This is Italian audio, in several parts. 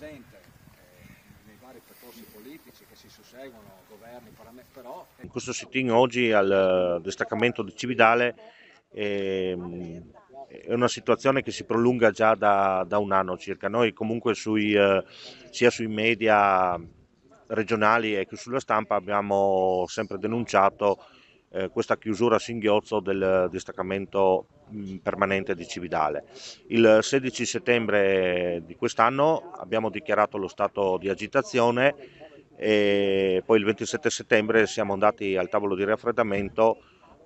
presente eh, nei vari percorsi politici che si susseguono, governi, però... In questo sitting oggi al eh, distaccamento di Cividale è, ehm, è una situazione che si prolunga già da, da un anno circa. Noi comunque sui, eh, sia sui media regionali e che sulla stampa abbiamo sempre denunciato eh, questa chiusura a singhiozzo del distaccamento mm, permanente di Cividale. Il 16 settembre di quest'anno abbiamo dichiarato lo stato di agitazione e poi il 27 settembre siamo andati al tavolo di raffreddamento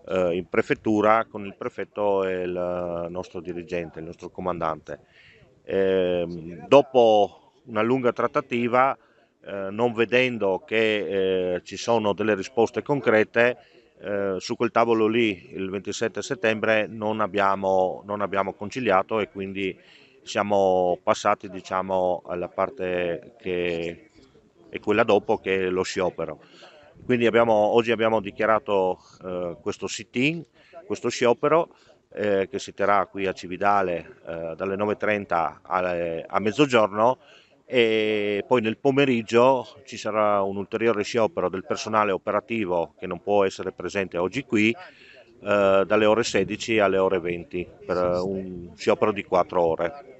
eh, in prefettura con il prefetto e il nostro dirigente, il nostro comandante. Eh, dopo una lunga trattativa, eh, non vedendo che eh, ci sono delle risposte concrete, eh, su quel tavolo lì il 27 settembre non abbiamo, non abbiamo conciliato e quindi siamo passati diciamo, alla parte che è quella dopo che è lo sciopero. Quindi abbiamo, oggi abbiamo dichiarato eh, questo sit-in, questo sciopero eh, che si terrà qui a Cividale eh, dalle 9.30 alle, a mezzogiorno e poi nel pomeriggio ci sarà un ulteriore sciopero del personale operativo che non può essere presente oggi qui eh, dalle ore 16 alle ore 20 per eh, un sciopero di 4 ore.